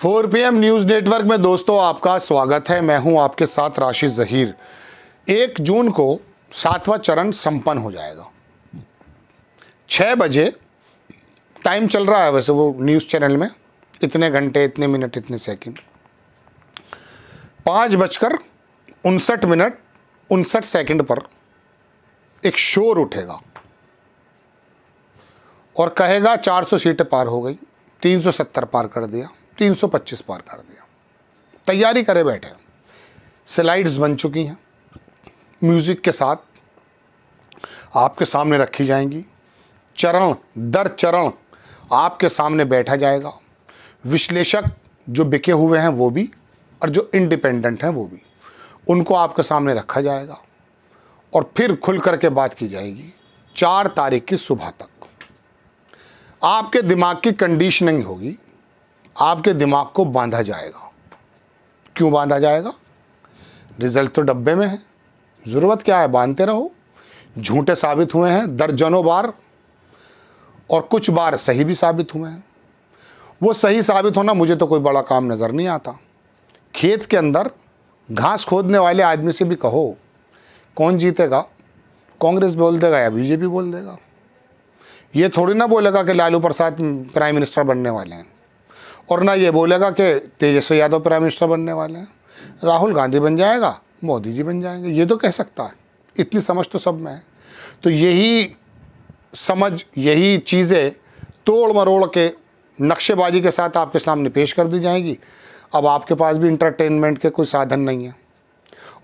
four P M news network में दोस्तों आपका स्वागत है मैं हूं आपके साथ राशि जहीर एक जून को सातवां चरण संपन्न हो जाएगा छ बजे टाइम चल रहा है वैसे वो न्यूज़ चैनल में इतने घंटे इतने मिनट इतने सेकंड पाँच बजकर उनसठ मिनट उनसठ सेकंड पर एक शोर उठेगा और कहेगा 400 सीटें पार हो गई 370 पार कर दिया 325 पार कर दिया तैयारी करे बैठे स्लाइड्स बन चुकी हैं म्यूज़िक के साथ आपके सामने रखी जाएंगी चरण दर चरण आपके सामने बैठा जाएगा विश्लेषक जो बिके हुए हैं वो भी और जो इंडिपेंडेंट हैं वो भी उनको आपके सामने रखा जाएगा और फिर खुल करके बात की जाएगी चार तारीख की सुबह तक आपके दिमाग की कंडीशनिंग होगी आपके दिमाग को बांधा जाएगा क्यों बांधा जाएगा रिजल्ट तो डब्बे में है ज़रूरत क्या है बांधते रहो झूठे साबित हुए हैं दर्जनों बार और कुछ बार सही भी साबित हुए हैं वो सही साबित होना मुझे तो कोई बड़ा काम नज़र नहीं आता खेत के अंदर घास खोदने वाले आदमी से भी कहो कौन जीतेगा कांग्रेस बोल देगा या बीजेपी बोल देगा ये थोड़ी ना बोलेगा कि लालू प्रसाद प्राइम मिनिस्टर बनने वाले हैं और ना ये बोलेगा कि तेजस्वी यादव प्राइम मिनिस्टर बनने वाले हैं राहुल गांधी बन जाएगा मोदी जी बन जाएंगे ये तो कह सकता है इतनी समझ तो सब में है तो यही समझ यही चीज़ें तोड़ मरोड़ के नक्शेबाजी के साथ आपके सामने पेश कर दी जाएंगी अब आपके पास भी इंटरटेनमेंट के कोई साधन नहीं है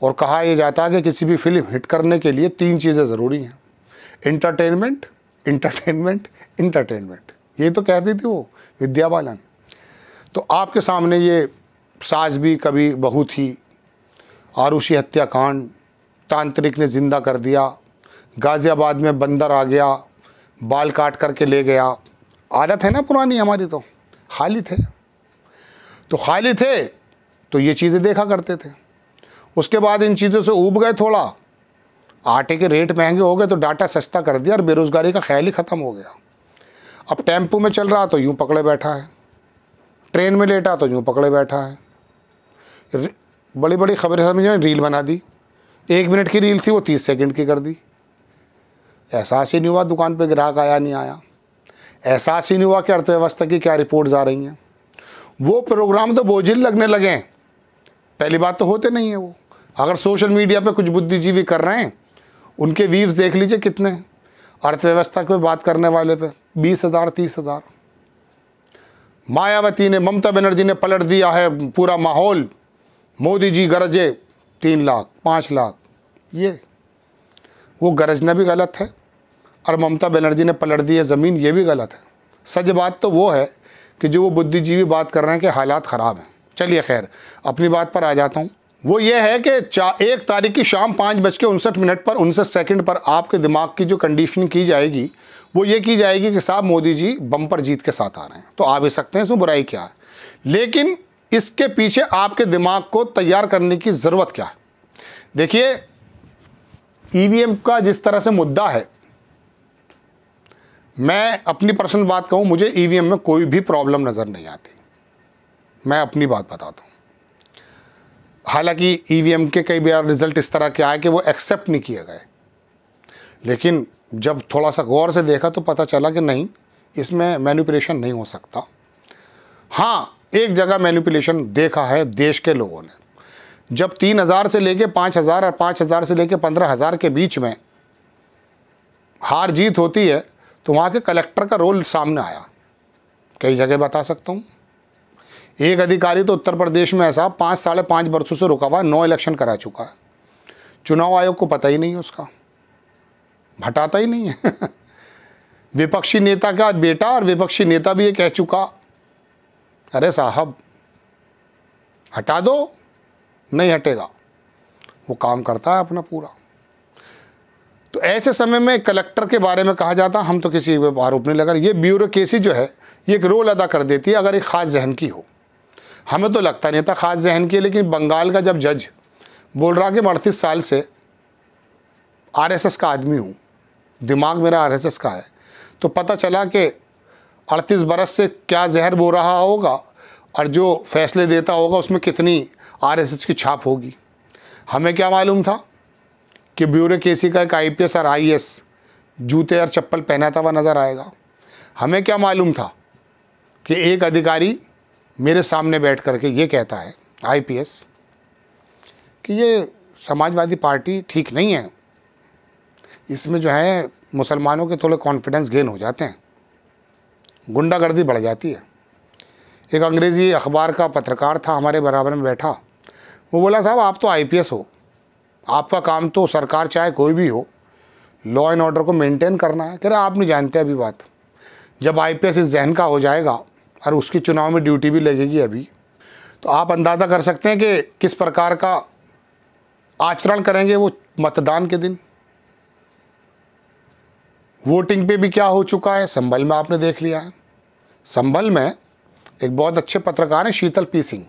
और कहा यह जाता है कि किसी भी फिल्म हिट करने के लिए तीन चीज़ें ज़रूरी हैं इंटरटेनमेंट इंटरटेनमेंट इंटरटेनमेंट ये तो कहती थी वो विद्या बालन तो आपके सामने ये साज भी कभी बहुत थी आरुषि हत्याकांड तांत्रिक ने ज़िंदा कर दिया गाज़ियाबाद में बंदर आ गया बाल काट करके ले गया आदत है ना पुरानी हमारी तो खाली थे तो खाली थे तो ये चीज़ें देखा करते थे उसके बाद इन चीज़ों से उब गए थोड़ा आटे के रेट महंगे हो गए तो डाटा सस्ता कर दिया और बेरोज़गारी का ख्याल ही ख़त्म हो गया अब टेम्पो में चल रहा तो यूँ पकड़े बैठा है ट्रेन में लेटा तो यूँ पकड़े बैठा है बड़ी बड़ी खबरें समझ रील बना दी एक मिनट की रील थी वो तीस सेकंड की कर दी एहसास ही नहीं हुआ दुकान पे ग्राहक आया नहीं आया एहसास ही नहीं हुआ कि अर्थव्यवस्था की क्या रिपोर्ट्स आ रही हैं वो प्रोग्राम तो बोझिल लगने लगे हैं पहली बात तो होते नहीं है वो अगर सोशल मीडिया पे कुछ बुद्धिजीवी कर रहे हैं उनके व्यूज़ देख लीजिए कितने अर्थव्यवस्था पे बात करने वाले पे बीस हज़ार तीस हज़ार मायावती ने ममता बनर्जी ने पलट दिया है पूरा माहौल मोदी जी गरजे तीन लाख पाँच लाख ये वो गरजना भी गलत है और ममता बनर्जी ने पलट दी है ज़मीन ये भी गलत है सच बात तो वो है कि जो वो बुद्धिजीवी बात कर रहे हैं कि हालात ख़राब हैं चलिए खैर अपनी बात पर आ जाता हूँ वो ये है कि एक तारीख की शाम पाँच बज के उनसठ मिनट पर उनसठ सेकंड पर आपके दिमाग की जो कंडीशनिंग की जाएगी वो ये की जाएगी कि साहब मोदी जी बम्पर जीत के साथ आ रहे हैं तो आ भी सकते हैं इसमें बुराई क्या है लेकिन इसके पीछे आपके दिमाग को तैयार करने की ज़रूरत क्या है देखिए ई का जिस तरह से मुद्दा है मैं अपनी पर्सनल बात कहूँ मुझे ई में कोई भी प्रॉब्लम नज़र नहीं आती मैं अपनी बात बताता हूँ हालांकि ईवीएम e के कई बार रिज़ल्ट इस तरह के आए कि वो एक्सेप्ट नहीं किए गए लेकिन जब थोड़ा सा गौर से देखा तो पता चला कि नहीं इसमें मैन्यूपलेशन नहीं हो सकता हाँ एक जगह मैन्यूपलेशन देखा है देश के लोगों ने जब तीन हज़ार से लेके पाँच हज़ार और पाँच हज़ार से लेके पंद्रह हज़ार के बीच में हार जीत होती है तो वहाँ के कलेक्टर का रोल सामने आया कई जगह बता सकता हूँ एक अधिकारी तो उत्तर प्रदेश में ऐसा पाँच साढ़े पाँच वर्षों से रुका हुआ नौ इलेक्शन करा चुका है चुनाव आयोग को पता ही नहीं है उसका हटाता ही नहीं है विपक्षी नेता का बेटा और विपक्षी नेता भी ये कह चुका अरे साहब हटा दो नहीं हटेगा वो काम करता है अपना पूरा तो ऐसे समय में कलेक्टर के बारे में कहा जाता हम तो किसी पर आरोप नहीं लगा ये केसी जो है ये एक रोल अदा कर देती है अगर एक ख़ास जहन की हो हमें तो लगता नहीं था ख़ास जहन के लेकिन बंगाल का जब जज बोल रहा कि मैं अड़तीस साल से आरएसएस का आदमी हूँ दिमाग मेरा आरएसएस का है तो पता चला कि अड़तीस बरस से क्या जहर बो रहा होगा और जो फैसले देता होगा उसमें कितनी आरएसएस की छाप होगी हमें क्या मालूम था कि ब्यूरो केसी का एक आईपीएस और आईएएस जूते और चप्पल पहनाता हुआ नज़र आएगा हमें क्या मालूम था कि एक अधिकारी मेरे सामने बैठ कर के ये कहता है आईपीएस कि ये समाजवादी पार्टी ठीक नहीं है इसमें जो है मुसलमानों के थोड़े कॉन्फिडेंस गेन हो जाते हैं गुंडागर्दी बढ़ जाती है एक अंग्रेज़ी अखबार का पत्रकार था हमारे बराबर में बैठा वो बोला साहब आप तो आईपीएस हो आपका काम तो सरकार चाहे कोई भी हो लॉ एंड ऑर्डर को मेंटेन करना है कह रहे आप नहीं जानते अभी बात जब आईपीएस इस जहन का हो जाएगा और उसकी चुनाव में ड्यूटी भी लगेगी अभी तो आप अंदाज़ा कर सकते हैं कि किस प्रकार का आचरण करेंगे वो मतदान के दिन वोटिंग पे भी क्या हो चुका है संभल में आपने देख लिया है संभल में एक बहुत अच्छे पत्रकार हैं शीतल पी सिंह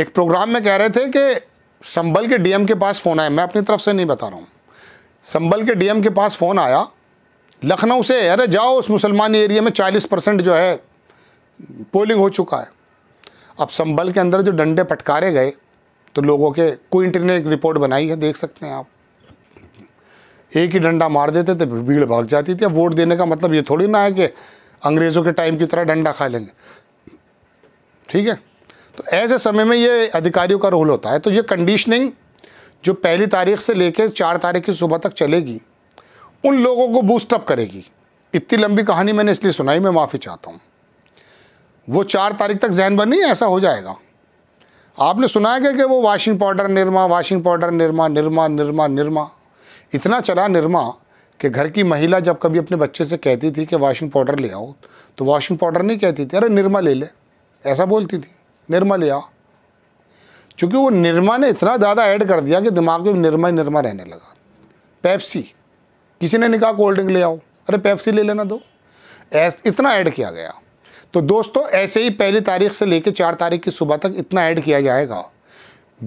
एक प्रोग्राम में कह रहे थे कि संभल के डीएम के पास फ़ोन आया मैं अपनी तरफ से नहीं बता रहा हूँ संभल के डीएम के पास फ़ोन आया लखनऊ से अरे जाओ उस मुसलमान एरिया में 40 परसेंट जो है पोलिंग हो चुका है अब संबल के अंदर जो डंडे पटकारे गए तो लोगों के क्विंटर ने एक रिपोर्ट बनाई है देख सकते हैं आप एक ही डंडा मार देते तो भीड़ भाग जाती थी वोट देने का मतलब ये थोड़ी ना है कि अंग्रेज़ों के टाइम की तरह डंडा खा लेंगे ठीक है तो ऐसे समय में ये अधिकारियों का रोल होता है तो ये कंडीशनिंग जो पहली तारीख से लेकर चार तारीख की सुबह तक चलेगी उन लोगों को बूस्टअप करेगी इतनी लंबी कहानी मैंने इसलिए सुनाई मैं माफ़ी चाहता हूँ वो चार तारीख तक जहन बनी ऐसा हो जाएगा आपने सुना है कि वो washing powder Nirma washing powder Nirma Nirma Nirma Nirma इतना चला निरमा कि घर की महिला जब कभी अपने बच्चे से कहती थी कि वाशिंग पाउडर ले आओ तो वाशिंग पाउडर नहीं कहती थी अरे निर्मा ले ले ऐसा बोलती थी निर्मा ले आओ चूँकि वो निर्मा ने इतना ज़्यादा ऐड कर दिया कि दिमाग में निर्मा ही निर्मा रहने लगा पेप्सी किसी ने निकाह कोल्ड ड्रिंक ले आओ अरे पेप्सी ले लेना दो ऐस इतना ऐड किया गया तो दोस्तों ऐसे ही पहली तारीख से लेकर चार तारीख की सुबह तक इतना ऐड किया जाएगा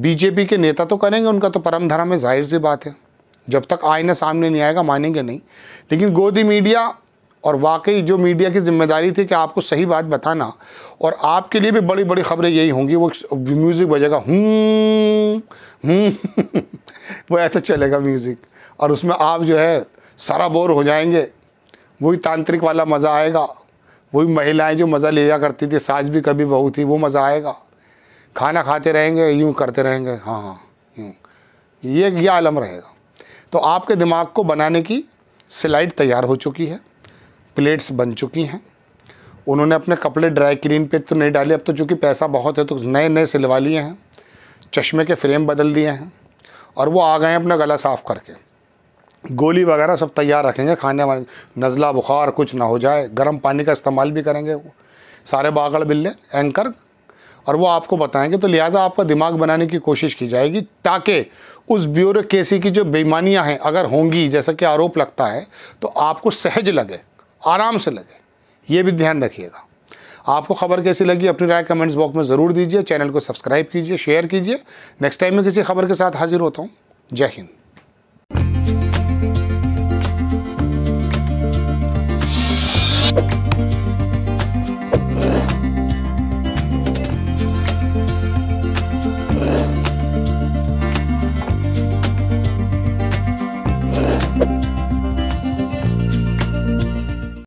बीजेपी के नेता तो करेंगे उनका तो परम धर्म है जाहिर सी बात है जब तक आईना सामने नहीं आएगा मानेंगे नहीं लेकिन गोदी मीडिया और वाकई जो मीडिया की जिम्मेदारी थी कि आपको सही बात बताना और आपके लिए भी बड़ी बड़ी खबरें यही होंगी वो म्यूज़िक बजेगा हूँ वो ऐसा चलेगा म्यूज़िक और उसमें आप जो है सारा बोर हो जाएंगे वही तांत्रिक वाला मज़ा आएगा वही महिलाएं जो मज़ा ले जा करती थी साज भी कभी बहू थी वो मज़ा आएगा खाना खाते रहेंगे यूँ करते रहेंगे हाँ हाँ यूँ ये यह आलम रहेगा तो आपके दिमाग को बनाने की स्लाइड तैयार हो चुकी है प्लेट्स बन चुकी हैं उन्होंने अपने कपड़े ड्राई क्लीन पे तो नहीं डाले अब तो चूँकि पैसा बहुत है तो नए नए सिलवा लिए हैं चश्मे के फ्रेम बदल दिए हैं और वो आ गए हैं अपना गला साफ़ करके गोली वगैरह सब तैयार रखेंगे खाने वाले नज़ला बुखार कुछ ना हो जाए गर्म पानी का इस्तेमाल भी करेंगे सारे बागड़ बिल्ले एंकर और वो आपको बताएंगे तो लिहाजा आपका दिमाग बनाने की कोशिश की जाएगी ताकि उस ब्यूरोसी की जो बेईमानियाँ हैं अगर होंगी जैसा कि आरोप लगता है तो आपको सहज लगे आराम से लगे ये भी ध्यान रखिएगा आपको खबर कैसी लगी अपनी राय कमेंट्स बॉक्स में ज़रूर दीजिए चैनल को सब्सक्राइब कीजिए शेयर कीजिए नेक्स्ट टाइम में किसी खबर के साथ हाजिर होता हूँ जय हिंद